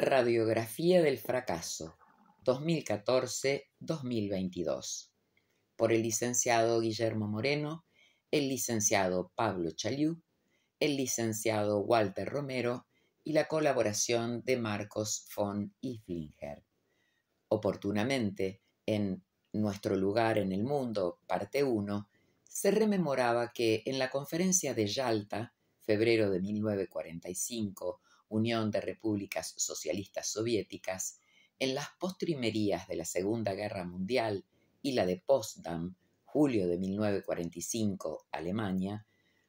Radiografía del Fracaso 2014-2022 por el licenciado Guillermo Moreno, el licenciado Pablo Chaliú, el licenciado Walter Romero y la colaboración de Marcos von Iflinger. Oportunamente, en Nuestro lugar en el mundo, parte 1, se rememoraba que en la conferencia de Yalta, febrero de 1945, Unión de Repúblicas Socialistas Soviéticas, en las postrimerías de la Segunda Guerra Mundial y la de Potsdam, julio de 1945, Alemania,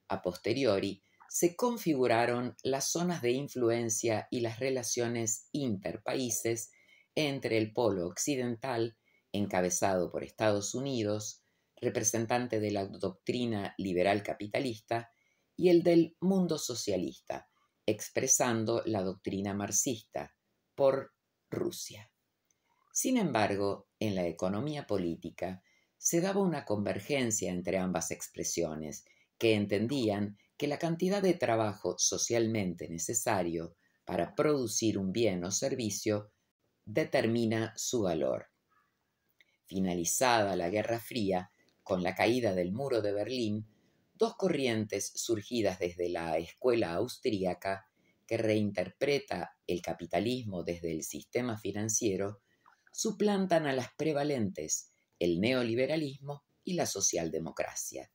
a posteriori se configuraron las zonas de influencia y las relaciones interpaíses entre el polo occidental, encabezado por Estados Unidos, representante de la doctrina liberal capitalista, y el del mundo socialista, expresando la doctrina marxista por Rusia. Sin embargo, en la economía política se daba una convergencia entre ambas expresiones, que entendían que la cantidad de trabajo socialmente necesario para producir un bien o servicio determina su valor. Finalizada la Guerra Fría, con la caída del muro de Berlín, dos corrientes surgidas desde la escuela austríaca que reinterpreta el capitalismo desde el sistema financiero, suplantan a las prevalentes, el neoliberalismo y la socialdemocracia,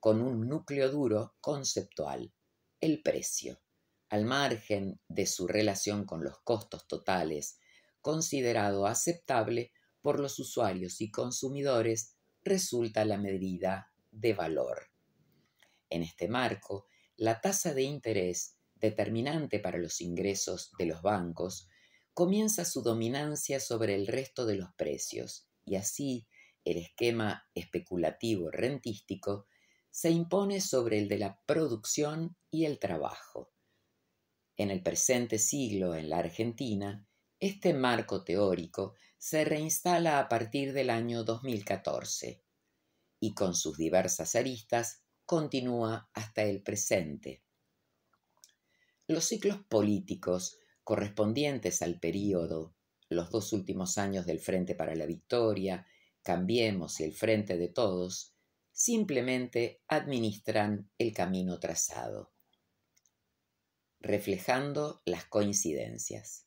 con un núcleo duro conceptual, el precio, al margen de su relación con los costos totales, considerado aceptable por los usuarios y consumidores, resulta la medida de valor. En este marco, la tasa de interés determinante para los ingresos de los bancos, comienza su dominancia sobre el resto de los precios y así el esquema especulativo rentístico se impone sobre el de la producción y el trabajo. En el presente siglo en la Argentina, este marco teórico se reinstala a partir del año 2014 y con sus diversas aristas continúa hasta el presente. Los ciclos políticos correspondientes al periodo, los dos últimos años del Frente para la Victoria, Cambiemos y el Frente de Todos, simplemente administran el camino trazado, reflejando las coincidencias.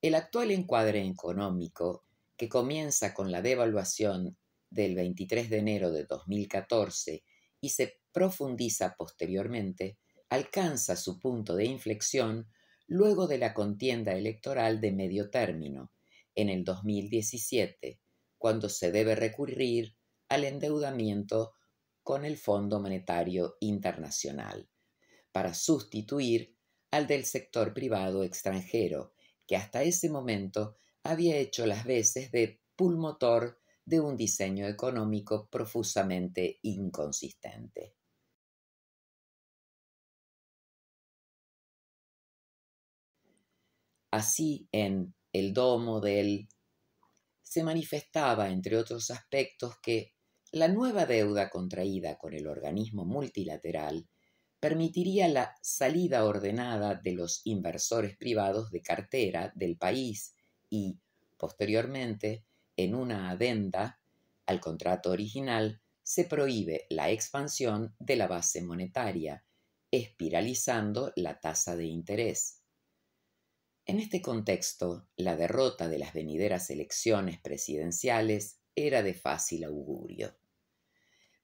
El actual encuadre económico, que comienza con la devaluación del 23 de enero de 2014 y se profundiza posteriormente, alcanza su punto de inflexión luego de la contienda electoral de medio término, en el 2017, cuando se debe recurrir al endeudamiento con el Fondo Monetario Internacional, para sustituir al del sector privado extranjero, que hasta ese momento había hecho las veces de pulmotor de un diseño económico profusamente inconsistente. Así en el domo del se manifestaba, entre otros aspectos, que la nueva deuda contraída con el organismo multilateral permitiría la salida ordenada de los inversores privados de cartera del país y, posteriormente, en una adenda al contrato original, se prohíbe la expansión de la base monetaria, espiralizando la tasa de interés. En este contexto, la derrota de las venideras elecciones presidenciales era de fácil augurio.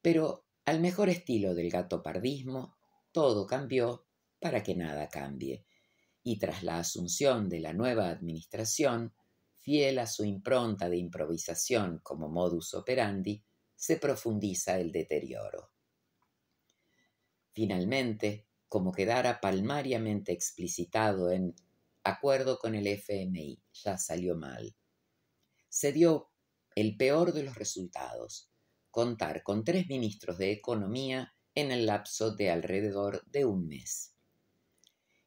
Pero al mejor estilo del gatopardismo, todo cambió para que nada cambie, y tras la asunción de la nueva administración, fiel a su impronta de improvisación como modus operandi, se profundiza el deterioro. Finalmente, como quedara palmariamente explicitado en acuerdo con el FMI, ya salió mal. Se dio el peor de los resultados, contar con tres ministros de Economía en el lapso de alrededor de un mes.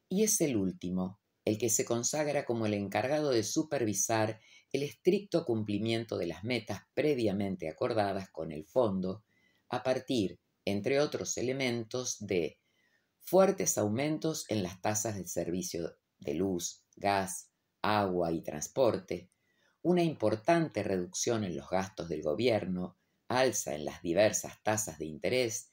Y es el último, el que se consagra como el encargado de supervisar el estricto cumplimiento de las metas previamente acordadas con el fondo, a partir, entre otros elementos, de fuertes aumentos en las tasas de servicio de luz, gas, agua y transporte, una importante reducción en los gastos del gobierno, alza en las diversas tasas de interés,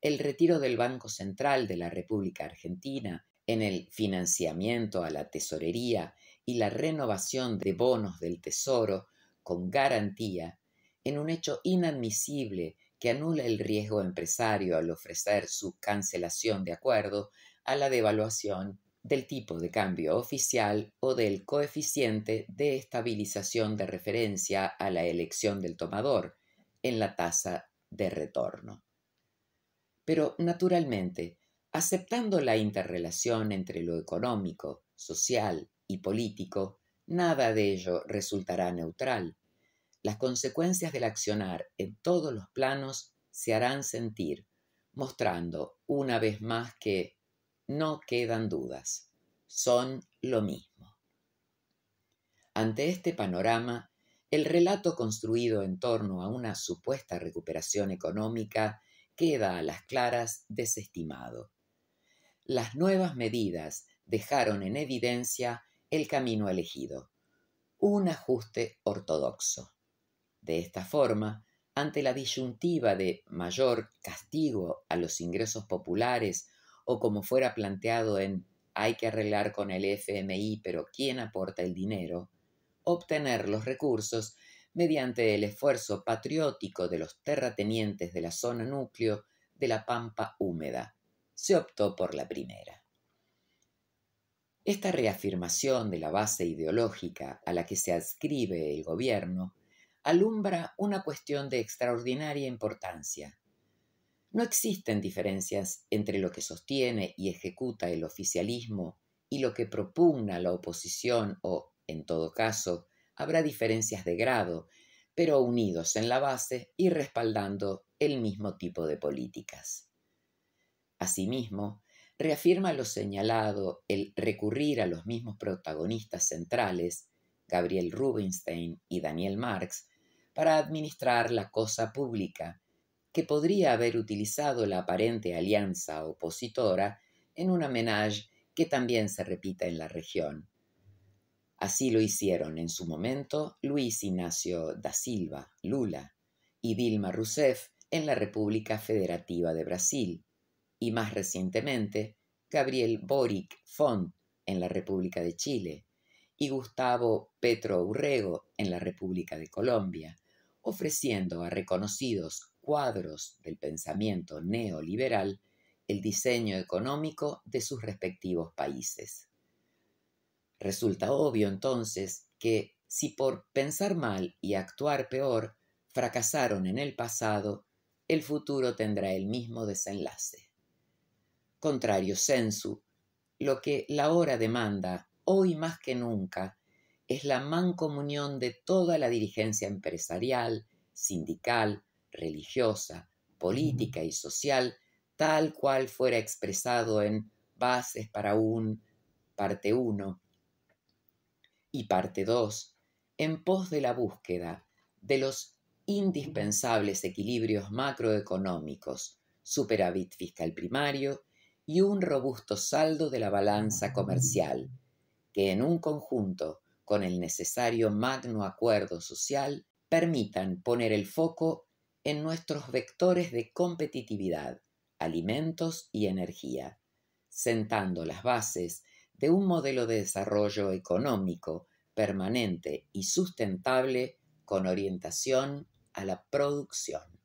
el retiro del Banco Central de la República Argentina, en el financiamiento a la tesorería y la renovación de bonos del Tesoro con garantía, en un hecho inadmisible que anula el riesgo empresario al ofrecer su cancelación de acuerdo a la devaluación del tipo de cambio oficial o del coeficiente de estabilización de referencia a la elección del tomador en la tasa de retorno. Pero, naturalmente, aceptando la interrelación entre lo económico, social y político, nada de ello resultará neutral. Las consecuencias del accionar en todos los planos se harán sentir, mostrando una vez más que no quedan dudas, son lo mismo. Ante este panorama, el relato construido en torno a una supuesta recuperación económica queda a las claras desestimado. Las nuevas medidas dejaron en evidencia el camino elegido, un ajuste ortodoxo. De esta forma, ante la disyuntiva de mayor castigo a los ingresos populares o como fuera planteado en hay que arreglar con el FMI, pero ¿quién aporta el dinero? Obtener los recursos mediante el esfuerzo patriótico de los terratenientes de la zona núcleo de la pampa húmeda. Se optó por la primera. Esta reafirmación de la base ideológica a la que se adscribe el gobierno alumbra una cuestión de extraordinaria importancia, no existen diferencias entre lo que sostiene y ejecuta el oficialismo y lo que propugna la oposición o, en todo caso, habrá diferencias de grado, pero unidos en la base y respaldando el mismo tipo de políticas. Asimismo, reafirma lo señalado el recurrir a los mismos protagonistas centrales, Gabriel Rubinstein y Daniel Marx, para administrar la cosa pública, que podría haber utilizado la aparente alianza opositora en un homenaje que también se repita en la región. Así lo hicieron en su momento Luis Ignacio da Silva, Lula, y Vilma Rousseff en la República Federativa de Brasil, y más recientemente Gabriel Boric Font en la República de Chile y Gustavo Petro Urrego en la República de Colombia, ofreciendo a reconocidos cuadros del pensamiento neoliberal el diseño económico de sus respectivos países. Resulta obvio entonces que si por pensar mal y actuar peor fracasaron en el pasado, el futuro tendrá el mismo desenlace. Contrario sensu, lo que la hora demanda, hoy más que nunca, es la mancomunión de toda la dirigencia empresarial, sindical, religiosa, política y social, tal cual fuera expresado en Bases para un, parte 1 y parte 2, en pos de la búsqueda de los indispensables equilibrios macroeconómicos, superávit fiscal primario y un robusto saldo de la balanza ah. comercial, que en un conjunto con el necesario magno acuerdo social permitan poner el foco en nuestros vectores de competitividad, alimentos y energía, sentando las bases de un modelo de desarrollo económico permanente y sustentable con orientación a la producción.